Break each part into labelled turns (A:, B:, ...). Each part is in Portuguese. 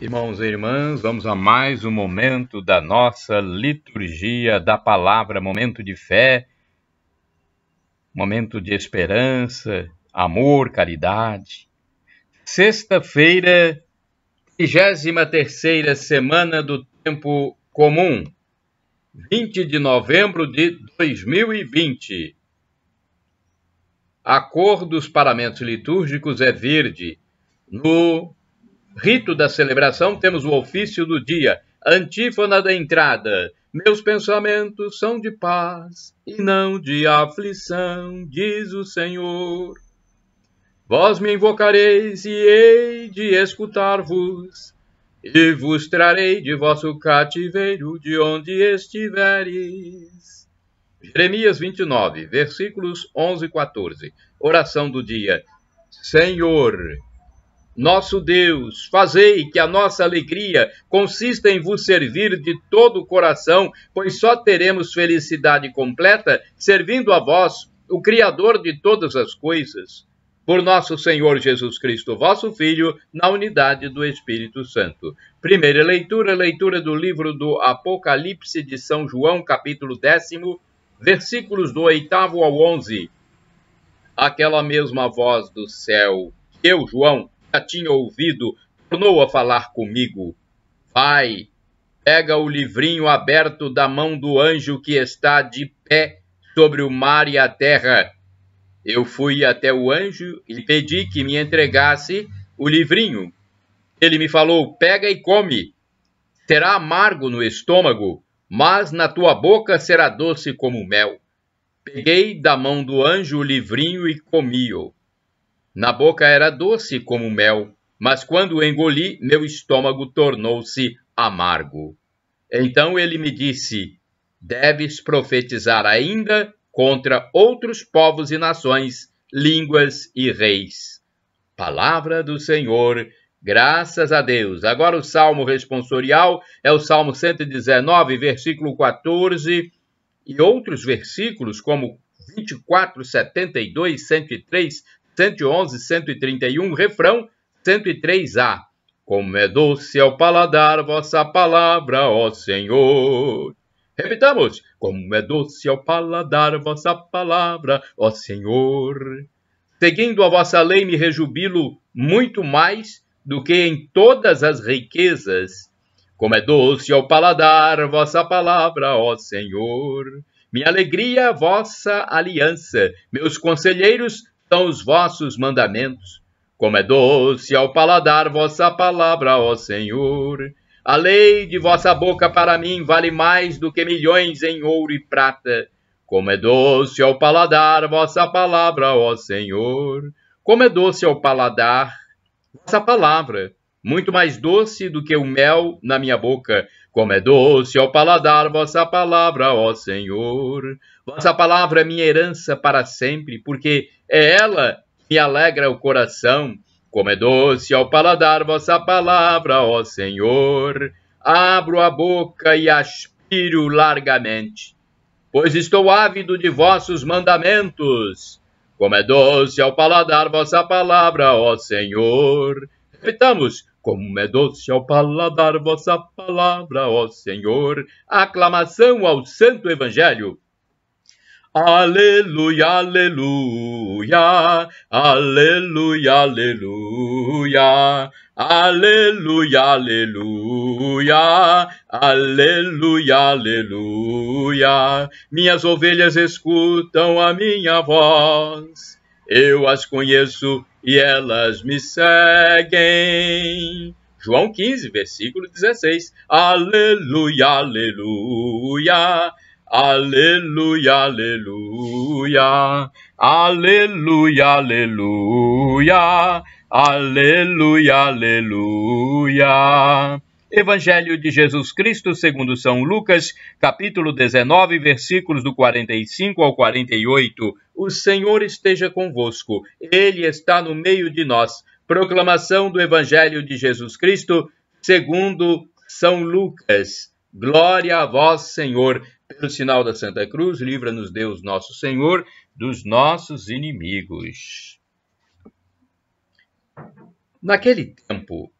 A: Irmãos e irmãs, vamos a mais um momento da nossa liturgia da palavra, momento de fé, momento de esperança, amor, caridade. Sexta-feira, 33 semana do tempo comum, 20 de novembro de 2020. A cor dos paramentos litúrgicos é verde. No Rito da celebração, temos o ofício do dia, antífona da entrada. Meus pensamentos são de paz e não de aflição, diz o Senhor. Vós me invocareis e hei de escutar-vos, e vos trarei de vosso cativeiro de onde estiveres. Jeremias 29, versículos 11 e 14. Oração do dia. Senhor, nosso Deus, fazei que a nossa alegria consista em vos servir de todo o coração, pois só teremos felicidade completa servindo a vós, o Criador de todas as coisas. Por nosso Senhor Jesus Cristo, vosso Filho, na unidade do Espírito Santo. Primeira leitura, leitura do livro do Apocalipse de São João, capítulo décimo, versículos do oitavo ao onze. Aquela mesma voz do céu, eu, João, já tinha ouvido, tornou a falar comigo. Vai, pega o livrinho aberto da mão do anjo que está de pé sobre o mar e a terra. Eu fui até o anjo e pedi que me entregasse o livrinho. Ele me falou: pega e come. Será amargo no estômago, mas na tua boca será doce como mel. Peguei da mão do anjo o livrinho e comi-o. Na boca era doce como mel, mas quando engoli, meu estômago tornou-se amargo. Então ele me disse: Deves profetizar ainda contra outros povos e nações, línguas e reis. Palavra do Senhor, graças a Deus. Agora o salmo responsorial é o Salmo 119, versículo 14 e outros versículos, como 24, 72, 103, 111, 131, refrão 103A. Como é doce ao paladar vossa palavra, ó Senhor. Repitamos: Como é doce ao paladar vossa palavra, ó Senhor. Seguindo a vossa lei, me rejubilo muito mais do que em todas as riquezas. Como é doce ao paladar vossa palavra, ó Senhor. Minha alegria, vossa aliança. Meus conselheiros, são os vossos mandamentos. Como é doce ao paladar vossa palavra, ó Senhor. A lei de vossa boca para mim vale mais do que milhões em ouro e prata. Como é doce ao paladar vossa palavra, ó Senhor. Como é doce ao paladar vossa palavra, muito mais doce do que o mel na minha boca. Como é doce ao paladar vossa palavra, ó Senhor. Vossa palavra é minha herança para sempre, porque é ela que me alegra o coração. Como é doce ao paladar vossa palavra, ó Senhor. Abro a boca e aspiro largamente, pois estou ávido de vossos mandamentos. Como é doce ao paladar vossa palavra, ó Senhor. Repitamos, como é doce ao paladar vossa palavra, ó Senhor. Aclamação ao Santo Evangelho. Aleluia, aleluia, aleluia, aleluia, aleluia, aleluia, aleluia, aleluia. Minhas ovelhas escutam a minha voz, eu as conheço e elas me seguem. João 15, versículo 16. Aleluia, aleluia. Aleluia, aleluia, aleluia, aleluia, aleluia, aleluia. Evangelho de Jesus Cristo segundo São Lucas, capítulo 19, versículos do 45 ao 48. O Senhor esteja convosco. Ele está no meio de nós. Proclamação do Evangelho de Jesus Cristo segundo São Lucas. Glória a vós, Senhor. Pelo sinal da Santa Cruz, livra-nos Deus nosso Senhor dos nossos inimigos. Naquele tempo,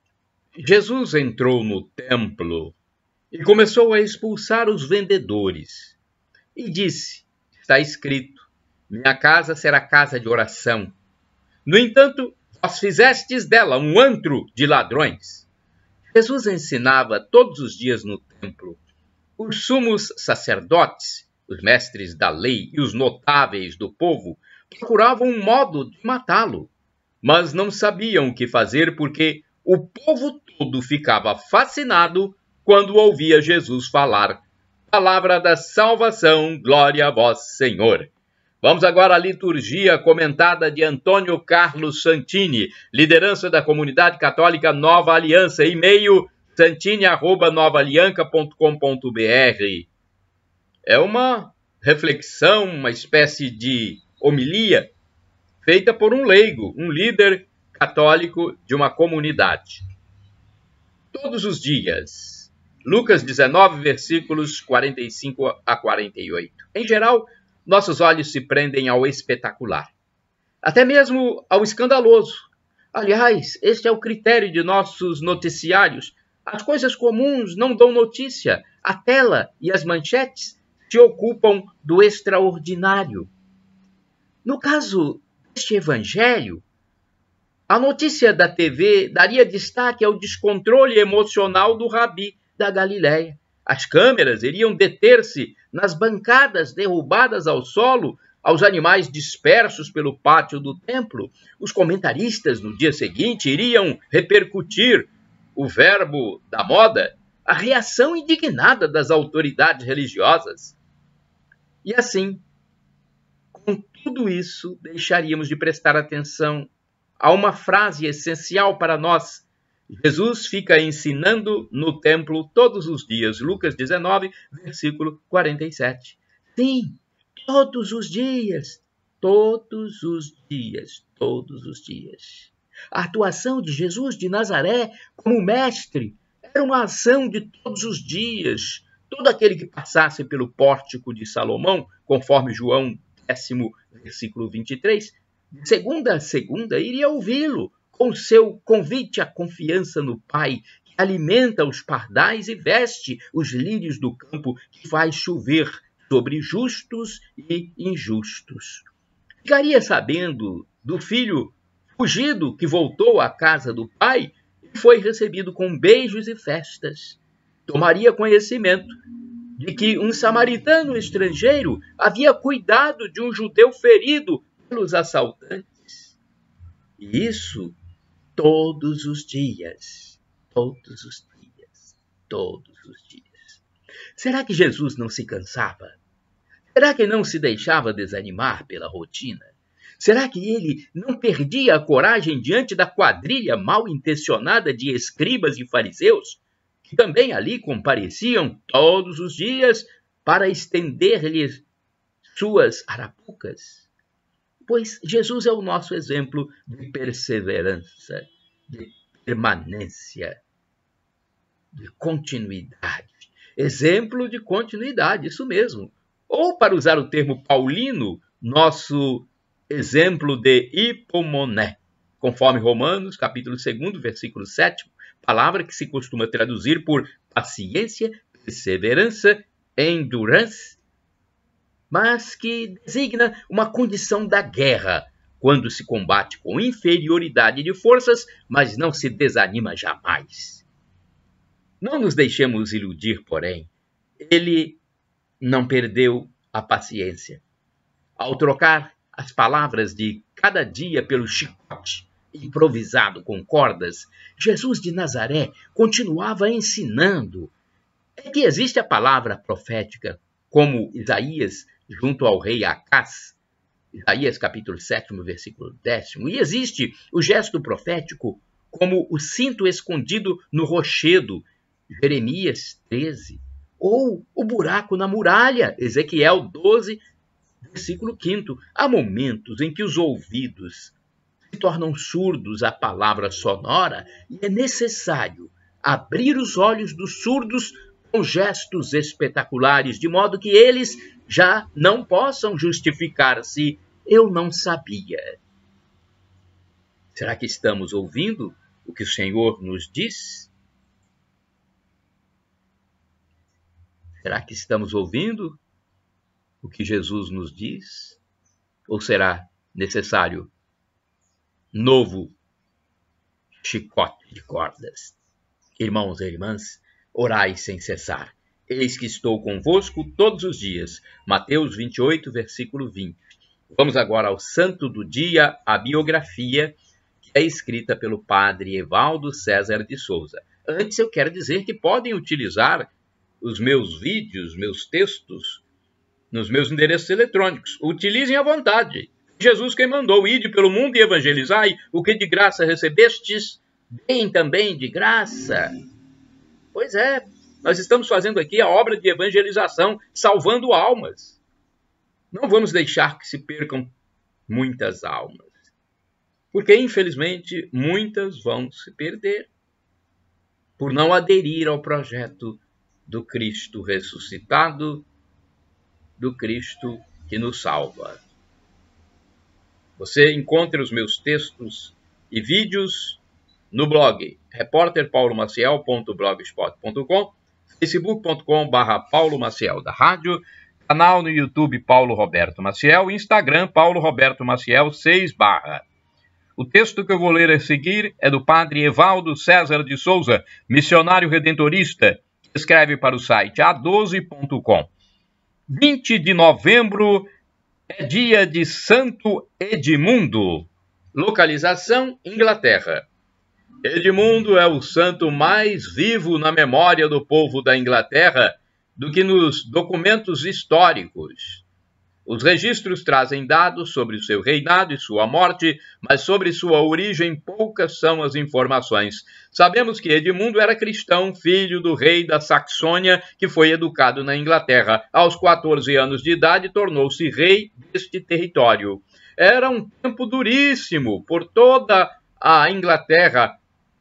A: Jesus entrou no templo e começou a expulsar os vendedores. E disse: Está escrito, minha casa será casa de oração. No entanto, vós fizestes dela um antro de ladrões. Jesus ensinava todos os dias no templo os sumos sacerdotes, os mestres da lei e os notáveis do povo procuravam um modo de matá-lo, mas não sabiam o que fazer porque o povo todo ficava fascinado quando ouvia Jesus falar: Palavra da salvação, glória a vós, Senhor. Vamos agora à liturgia comentada de Antônio Carlos Santini, liderança da comunidade católica Nova Aliança, e meio santini.novalianca.com.br. É uma reflexão, uma espécie de homilia feita por um leigo, um líder católico de uma comunidade. Todos os dias. Lucas 19, versículos 45 a 48. Em geral, nossos olhos se prendem ao espetacular, até mesmo ao escandaloso. Aliás, este é o critério de nossos noticiários as coisas comuns não dão notícia. A tela e as manchetes se ocupam do extraordinário. No caso deste evangelho, a notícia da TV daria destaque ao descontrole emocional do rabi da Galiléia. As câmeras iriam deter-se nas bancadas derrubadas ao solo, aos animais dispersos pelo pátio do templo. Os comentaristas no dia seguinte iriam repercutir o verbo da moda, a reação indignada das autoridades religiosas. E assim, com tudo isso, deixaríamos de prestar atenção a uma frase essencial para nós. Jesus fica ensinando no templo todos os dias, Lucas 19, versículo 47. Sim, todos os dias, todos os dias, todos os dias. A atuação de Jesus de Nazaré como mestre era uma ação de todos os dias. Todo aquele que passasse pelo pórtico de Salomão, conforme João 10, versículo 23, de segunda a segunda iria ouvi-lo com seu convite à confiança no Pai, que alimenta os pardais e veste os lírios do campo, que faz chover sobre justos e injustos. Ficaria sabendo do filho Fugido, que voltou à casa do pai, foi recebido com beijos e festas. Tomaria conhecimento de que um samaritano estrangeiro havia cuidado de um judeu ferido pelos assaltantes. E isso todos os dias, todos os dias, todos os dias. Será que Jesus não se cansava? Será que não se deixava desanimar pela rotina? Será que ele não perdia a coragem diante da quadrilha mal intencionada de escribas e fariseus, que também ali compareciam todos os dias para estender-lhes suas arapucas? Pois Jesus é o nosso exemplo de perseverança, de permanência, de continuidade. Exemplo de continuidade, isso mesmo. Ou, para usar o termo paulino, nosso exemplo de hipomoné, conforme Romanos, capítulo 2, versículo 7, palavra que se costuma traduzir por paciência, perseverança, endurance, mas que designa uma condição da guerra, quando se combate com inferioridade de forças, mas não se desanima jamais. Não nos deixemos iludir, porém. Ele não perdeu a paciência. Ao trocar as palavras de cada dia pelo chicote, improvisado com cordas, Jesus de Nazaré continuava ensinando. É que existe a palavra profética, como Isaías junto ao rei Acás, Isaías capítulo 7, versículo 10, e existe o gesto profético como o cinto escondido no rochedo, Jeremias 13, ou o buraco na muralha, Ezequiel 12, versículo 5. Há momentos em que os ouvidos se tornam surdos à palavra sonora e é necessário abrir os olhos dos surdos com gestos espetaculares, de modo que eles já não possam justificar-se. Eu não sabia. Será que estamos ouvindo o que o Senhor nos diz? Será que estamos ouvindo o que Jesus nos diz? Ou será necessário novo chicote de cordas? Irmãos e irmãs, orai sem cessar. Eis que estou convosco todos os dias. Mateus 28, versículo 20. Vamos agora ao santo do dia, a biografia, que é escrita pelo padre Evaldo César de Souza. Antes eu quero dizer que podem utilizar os meus vídeos, meus textos, nos meus endereços eletrônicos. Utilizem à vontade. Jesus quem mandou, ide pelo mundo e evangelizai, o que de graça recebestes, bem também de graça. Pois é, nós estamos fazendo aqui a obra de evangelização, salvando almas. Não vamos deixar que se percam muitas almas. Porque, infelizmente, muitas vão se perder por não aderir ao projeto do Cristo ressuscitado do Cristo que nos salva. Você encontra os meus textos e vídeos no blog repórterpaulomaciel.blogspot.com, facebook.com paulomaciel Paulo da Rádio, canal no YouTube Paulo Roberto Maciel, Instagram Paulo Roberto Maciel 6 barra. O texto que eu vou ler a seguir é do padre Evaldo César de Souza, missionário redentorista, que escreve para o site a12.com. 20 de novembro é dia de Santo Edmundo. Localização: Inglaterra. Edmundo é o santo mais vivo na memória do povo da Inglaterra do que nos documentos históricos. Os registros trazem dados sobre seu reinado e sua morte, mas sobre sua origem poucas são as informações. Sabemos que Edmundo era cristão, filho do rei da Saxônia, que foi educado na Inglaterra. Aos 14 anos de idade, tornou-se rei deste território. Era um tempo duríssimo por toda a Inglaterra,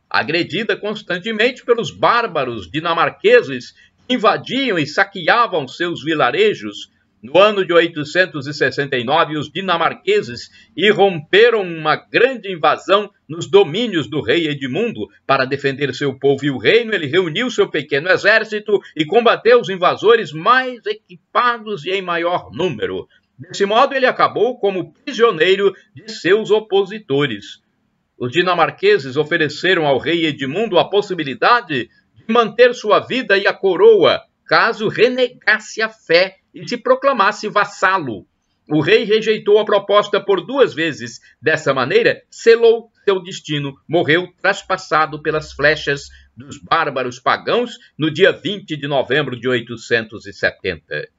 A: agredida constantemente pelos bárbaros dinamarqueses invadiam e saqueavam seus vilarejos no ano de 869, os dinamarqueses irromperam uma grande invasão nos domínios do rei Edmundo. Para defender seu povo e o reino, ele reuniu seu pequeno exército e combateu os invasores mais equipados e em maior número. Desse modo, ele acabou como prisioneiro de seus opositores. Os dinamarqueses ofereceram ao rei Edmundo a possibilidade de manter sua vida e a coroa caso renegasse a fé e se proclamasse vassalo. O rei rejeitou a proposta por duas vezes. Dessa maneira, selou seu destino, morreu traspassado pelas flechas dos bárbaros pagãos no dia 20 de novembro de 870.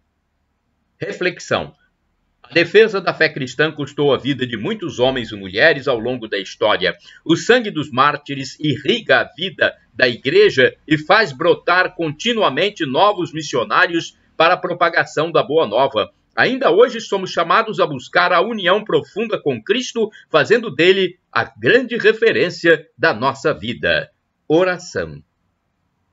A: Reflexão: a defesa da fé cristã custou a vida de muitos homens e mulheres ao longo da história. O sangue dos mártires irriga a vida da igreja e faz brotar continuamente novos missionários para a propagação da Boa Nova. Ainda hoje somos chamados a buscar a união profunda com Cristo, fazendo dele a grande referência da nossa vida. Oração.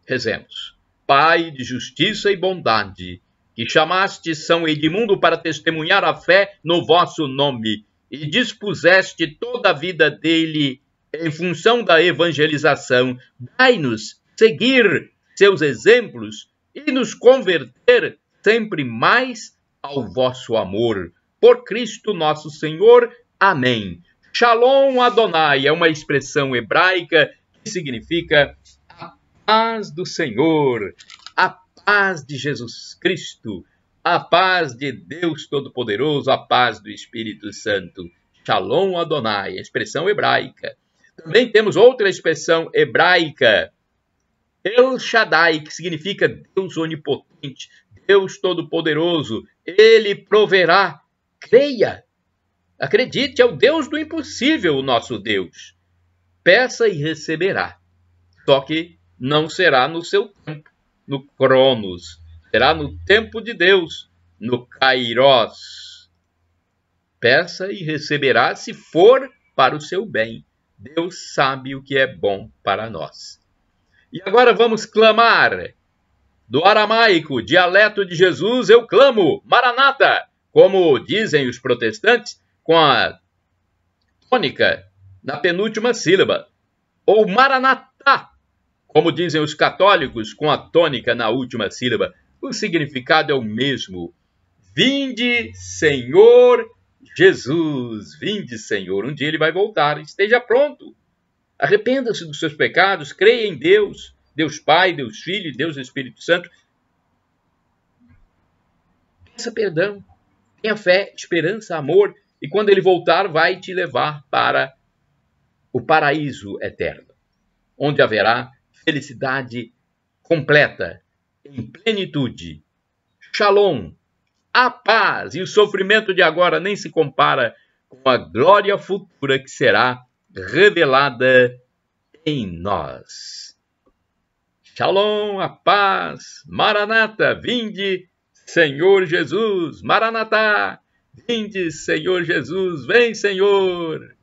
A: Rezemos. Pai de justiça e bondade, que chamaste São Edmundo para testemunhar a fé no vosso nome, e dispuseste toda a vida dele em função da evangelização, dai-nos seguir seus exemplos e nos converter sempre mais ao vosso amor. Por Cristo nosso Senhor. Amém. Shalom Adonai é uma expressão hebraica que significa a paz do Senhor, a paz de Jesus Cristo, a paz de Deus Todo-Poderoso, a paz do Espírito Santo. Shalom Adonai, expressão hebraica. Também temos outra expressão hebraica, El Shaddai, que significa Deus onipotente, Deus todo-poderoso. Ele proverá. Creia. Acredite, é o Deus do impossível, o nosso Deus. Peça e receberá. Só que não será no seu tempo no Cronos, será no tempo de Deus, no Kairos. Peça e receberá se for para o seu bem. Deus sabe o que é bom para nós. E agora vamos clamar. Do aramaico, dialeto de Jesus, eu clamo, Maranata, como dizem os protestantes, com a tônica na penúltima sílaba, ou Maranata como dizem os católicos, com a tônica na última sílaba, o significado é o mesmo. Vinde, Senhor Jesus, vinde, Senhor. Um dia ele vai voltar, esteja pronto. Arrependa-se dos seus pecados, creia em Deus, Deus Pai, Deus Filho, Deus Espírito Santo. Peça perdão, tenha fé, esperança, amor, e quando ele voltar, vai te levar para o paraíso eterno, onde haverá felicidade completa, em plenitude. Shalom, a paz e o sofrimento de agora nem se compara com a glória futura que será revelada em nós. Shalom, a paz, Maranata, vinde, Senhor Jesus, Maranata, vinde, Senhor Jesus, vem, Senhor.